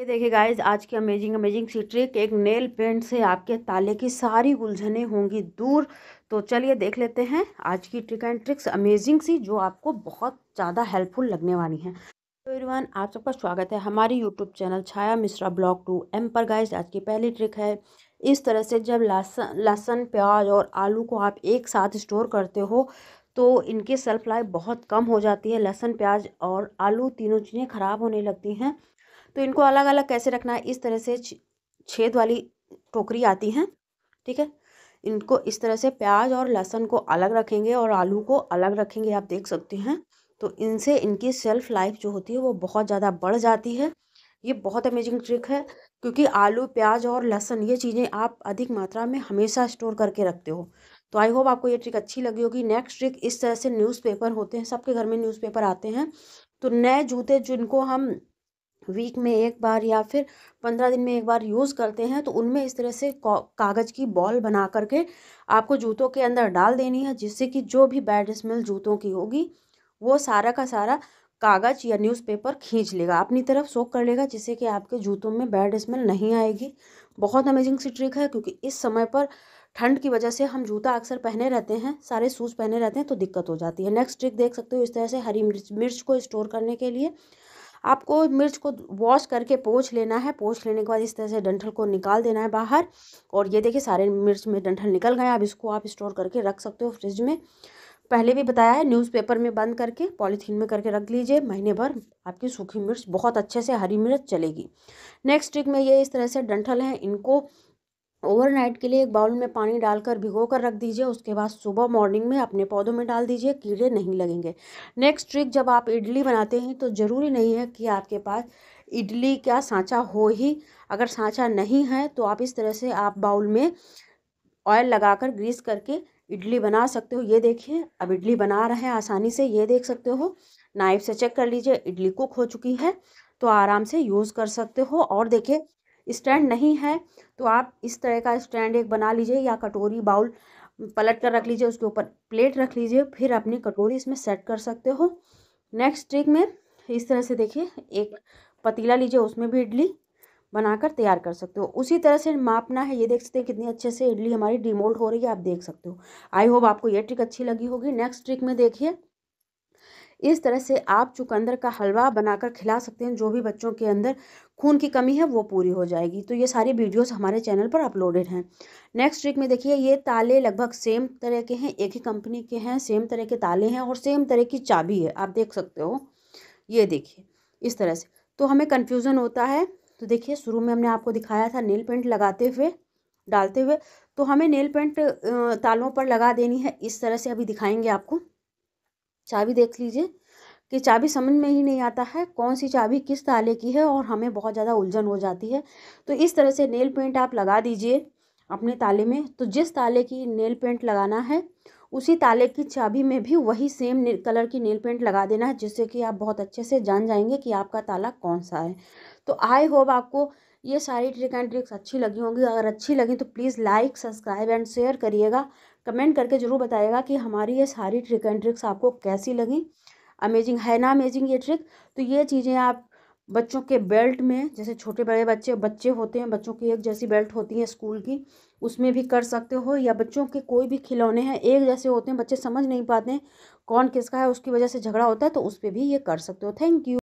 ये देखिए गाइज आज की अमेजिंग अमेजिंग सी ट्रिक एक नेल पेंट से आपके ताले की सारी उलझने होंगी दूर तो चलिए देख लेते हैं आज की ट्रिक एंड ट्रिक्स अमेजिंग सी जो आपको बहुत ज़्यादा हेल्पफुल लगने वाली हैं तो एवरीवन आप सबका स्वागत है हमारी YouTube channel Chhaya Mishra blog टू एम पर गाइज आज की पहली ट्रिक है इस तरह से जब लहसन लहसन प्याज और आलू को आप एक साथ स्टोर करते हो तो इनकी सेल्फ लाइफ बहुत कम हो जाती है लहसन प्याज और आलू तीनों चीज़ें ख़राब होने लगती हैं तो इनको अलग अलग कैसे रखना है इस तरह से छेद वाली टोकरी आती हैं ठीक है इनको इस तरह से प्याज और लहसुन को अलग रखेंगे और आलू को अलग रखेंगे आप देख सकते हैं तो इनसे इनकी सेल्फ लाइफ जो होती है वो बहुत ज़्यादा बढ़ जाती है ये बहुत अमेजिंग ट्रिक है क्योंकि आलू प्याज और लहसुन ये चीज़ें आप अधिक मात्रा में हमेशा स्टोर करके रखते हो तो आई होप आपको ये ट्रिक अच्छी लगी होगी नेक्स्ट ट्रिक इस तरह से न्यूज़पेपर होते हैं सबके घर में न्यूज़पेपर आते हैं तो नए जूते जिनको हम वीक में एक बार या फिर पंद्रह दिन में एक बार यूज़ करते हैं तो उनमें इस तरह से कागज़ की बॉल बना करके आपको जूतों के अंदर डाल देनी है जिससे कि जो भी बैड स्मेल जूतों की होगी वो सारा का सारा कागज़ या न्यूज़पेपर खींच लेगा अपनी तरफ सोख कर लेगा जिससे कि आपके जूतों में बैड स्मेल नहीं आएगी बहुत अमेजिंग सी ट्रिक है क्योंकि इस समय पर ठंड की वजह से हम जूता अक्सर पहने रहते हैं सारे शूज़ पहने रहते हैं तो दिक्कत हो जाती है नेक्स्ट ट्रिक देख सकते हो इस तरह से हरी मिर्च मिर्च को स्टोर करने के लिए आपको मिर्च को वॉश करके पोछ लेना है पोछ लेने के बाद इस तरह से डंठल को निकाल देना है बाहर और ये देखिए सारे मिर्च में डंठल निकल गए अब इसको आप स्टोर करके रख सकते हो फ्रिज में पहले भी बताया है न्यूज़पेपर में बंद करके पॉलीथीन में करके रख लीजिए महीने भर आपकी सूखी मिर्च बहुत अच्छे से हरी मिर्च चलेगी नेक्स्ट ट्रिक में ये इस तरह से डंठल हैं इनको ओवरनाइट के लिए एक बाउल में पानी डालकर भिगो कर रख दीजिए उसके बाद सुबह मॉर्निंग में अपने पौधों में डाल दीजिए कीड़े नहीं लगेंगे नेक्स्ट ट्रिक जब आप इडली बनाते हैं तो ज़रूरी नहीं है कि आपके पास इडली का सांचा हो ही अगर सांचा नहीं है तो आप इस तरह से आप बाउल में ऑयल लगाकर ग्रीस करके इडली बना सकते हो ये देखिए अब इडली बना रहे हैं आसानी से ये देख सकते हो नाइफ से चेक कर लीजिए इडली कुक हो चुकी है तो आराम से यूज़ कर सकते हो और देखिए स्टैंड नहीं है तो आप इस तरह का स्टैंड एक बना लीजिए या कटोरी बाउल पलट कर रख लीजिए उसके ऊपर प्लेट रख लीजिए फिर अपनी कटोरी इसमें सेट कर सकते हो नेक्स्ट ट्रिक में इस तरह से देखिए एक पतीला लीजिए उसमें भी इडली बनाकर तैयार कर सकते हो उसी तरह से मापना है ये देख सकते हैं कितनी अच्छे से इडली हमारी डिमोल्ड हो रही है आप देख सकते हो आई होप आपको ये ट्रिक अच्छी लगी होगी नेक्स्ट ट्रिक में देखिए इस तरह से आप चुकंदर का हलवा बनाकर खिला सकते हैं जो भी बच्चों के अंदर खून की कमी है वो पूरी हो जाएगी तो ये सारी वीडियोस हमारे चैनल पर अपलोडेड हैं नेक्स्ट ट्रिक में देखिए ये ताले लगभग सेम तरह के हैं एक ही कंपनी के हैं सेम तरह के ताले हैं और सेम तरह की चाबी है आप देख सकते हो ये देखिए इस तरह से तो हमें कन्फ्यूज़न होता है तो देखिए शुरू में हमने आपको दिखाया था नेल पेंट लगाते हुए डालते हुए तो हमें नेल पेंट तालों पर लगा देनी है इस तरह से अभी दिखाएंगे आपको चाबी देख लीजिए कि चाबी समझ में ही नहीं आता है कौन सी चाबी किस ताले की है और हमें बहुत ज़्यादा उलझन हो जाती है तो इस तरह से नेल पेंट आप लगा दीजिए अपने ताले में तो जिस ताले की नेल पेंट लगाना है उसी ताले की चाबी में भी वही सेम कलर की नेल पेंट लगा देना है जिससे कि आप बहुत अच्छे से जान जाएंगे कि आपका ताला कौन सा है तो आई होप आपको ये सारी ट्रिक एंड ट्रिक्स अच्छी लगी होंगी अगर अच्छी लगी तो please like subscribe and share करिएगा कमेंट करके ज़रूर बताइएगा कि हमारी ये सारी ट्रिक एंड ट्रिक्स आपको कैसी लगी अमेजिंग है ना अमेजिंग ये ट्रिक तो ये चीज़ें आप बच्चों के बेल्ट में जैसे छोटे बड़े बच्चे बच्चे होते हैं बच्चों की एक जैसी बेल्ट होती है स्कूल की उसमें भी कर सकते हो या बच्चों के कोई भी खिलौने हैं एक जैसे होते हैं बच्चे समझ नहीं पाते हैं कौन किसका है उसकी वजह से झगड़ा होता है तो उस पर भी ये कर सकते हो थैंक यू